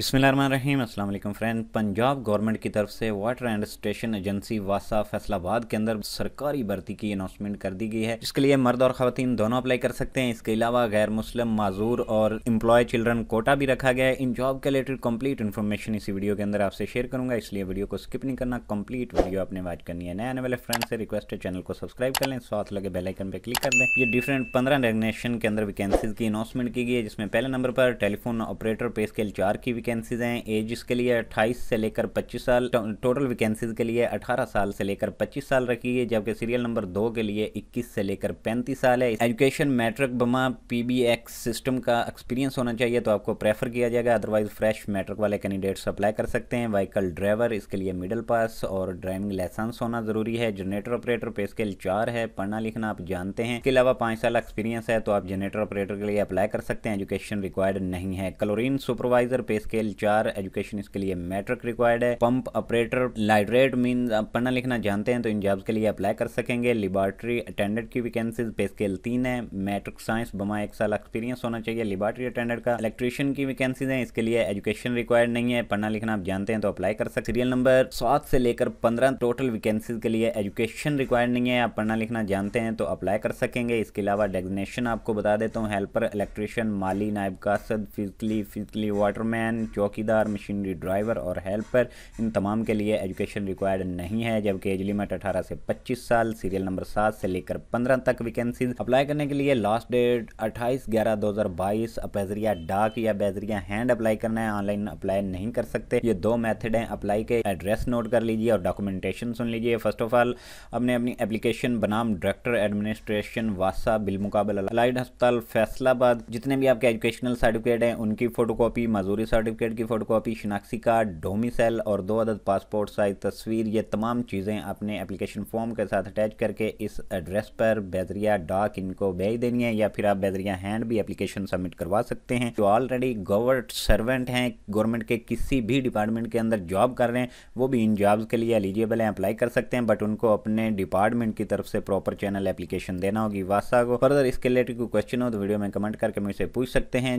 बिसमीम अल्लाम friend Punjab government की तरफ से वाटर एंड स्टेशन एजेंसी वासा फैसलाबाद के अंदर सरकारी भर्ती की अनाउंसमेंट कर दी गई है इसके लिए मर्द और खातन दोनों अप्लाई कर सकते हैं इसके अलावा गैर मुस्लिम माजूर और एम्प्लॉय चिल्ड्रन कोटा भी रखा गया है इन जॉब के रिलेटेड कम्प्लीट इन्फॉर्मेशन इसी वीडियो के अंदर आपसे शेयर करूंगा इसलिए वीडियो को स्किप नहीं करना कम्प्लीट वीडियो आपने वाच करनी है नए आने वाले फ्रेंड से रिक्वेस्ट है चैनल को सब्सक्राइब कर लें साथ लगे बेलाइकन पर क्लिक कर दें ये डिफरेंट पंद्रह रेगनेशन के अंदर वैकेंसीज की अनाउंसमेंट की गई है जिसमें पहले नंबर पर टेलीफोन ऑपरेटर पे स्केल चार की वैकेंसीज हैं एज इसके लिए 28 से लेकर 25 साल टोटल वैकेंसीज के लिए 18 साल से लेकर 25 साल रखी है जबकि सीरियल नंबर दो के लिए 21 से लेकर 35 साल है एजुकेशन मैट्रिक बमा पीबीएक्स सिस्टम का एक्सपीरियंस होना चाहिए तो आपको प्रेफर किया जाएगा अदरवाइज फ्रेश मैट्रिक वाले कैंडिडेट्स अप्लाई कर सकते हैं वहीकल ड्राइवर इसके लिए मिडल पास और ड्राइविंग लाइसेंस होना ज़रूरी है जनरेटर ऑपरेटर पे स्केल चार है पढ़ना लिखना आप जानते हैं इसके अलावा पांच साल एक्सपीरियंस है तो आप जनरेटर ऑपरेटर के लिए अप्लाई कर सकते हैं एजुकेशन रिक्वायर्ड नहीं है chlorine supervisor pay scale scale चार एजुकेशन इसके लिए मैट्रिक रिक्वायर्ड है पंप ऑपरेटर लाइटरेट मीन पढ़ना लिखना जानते हैं तो इन जॉब्स के लिए अप्लाई कर सकेंगे लिबॉर्ट्री अटेंडेंट की वैकेंसीज पे स्केल तीन है मैट्रिक साइंस बमा एक साल एक्सपीरियंस होना चाहिए लिबॉर्ट्री अटेंडेंट का इलेक्ट्रीशियन की वैकेंसीज है इसके लिए एजुकेशन रिक्वायर्ड नहीं है पढ़ना लिखना आप जानते हैं तो अप्लाई कर सकते सीरियल नंबर सात से लेकर पंद्रह टोटल वैकेंसीज के लिए एजुकेशन रिक्वायर्ड नहीं है आप पढ़ना लिखना जानते हैं तो अप्लाई कर सकेंगे इसके अलावा डेजिनेशन आपको बता देता हूँ हेल्पर इलेक्ट्रीशियन माली नायब कासद फिजिकली फिजिकली वाटरमैन चौकीदार मशीनरी ड्राइवर और हेल्पर इन तमाम के लिए एजुकेशन रिक्वायर्ड नहीं है जबकि एज लिमिट अठारह से पच्चीस साल सीरियल नंबर सात से लेकर पंद्रह तक वैकेंसी अप्लाई करने के लिए लास्ट डेट अट्ठाईस ग्यारह दो हज़ार बाईस अपेजरिया डाक या बेजरिया हैंड अप्लाई करना है ऑनलाइन अप्लाई नहीं कर सकते ये दो मेथड हैं अप्लाई के एड्रेस नोट कर लीजिए और डॉक्यूमेंटेशन सुन लीजिए फर्स्ट ऑफ ऑल अपने अपनी एप्लीकेशन बनाम डायरेक्टर एडमिनिस्ट्रेशन वासा बिल मुकाबल अलाइड अस्पताल फैसलाबाद जितने भी आपके एजुकेशनल सर्टिफिकेट हैं उनकी फोटोकॉपी मजूरी सर्टिफिकेट सर्टिफिकेट की फ़ोटोकॉपी शनाख्ती कार्ड डोमिसल और दो अदद पासपोर्ट साइज तस्वीर ये तमाम चीज़ें अपने एप्लीकेशन फॉर्म के साथ अटैच करके इस एड्रेस पर बैदरिया डाक इनको भेज देनी है या फिर आप बैदरिया हैंड भी एप्लीकेशन सबमिट करवा सकते हैं जो ऑलरेडी गवर्नमेंट सर्वेंट हैं गवर्नमेंट के किसी भी डिपार्टमेंट के अंदर जॉब कर रहे हैं वो भी इन जॉब्स के लिए एलिजिबल हैं अप्लाई कर सकते हैं बट उनको अपने डिपार्टमेंट की तरफ से प्रॉपर चैनल एप्लीकेशन देना होगी वासा को फर्दर इसके रिलेटेड कोई क्वेश्चन हो तो वीडियो में कमेंट करके मुझसे पूछ सकते हैं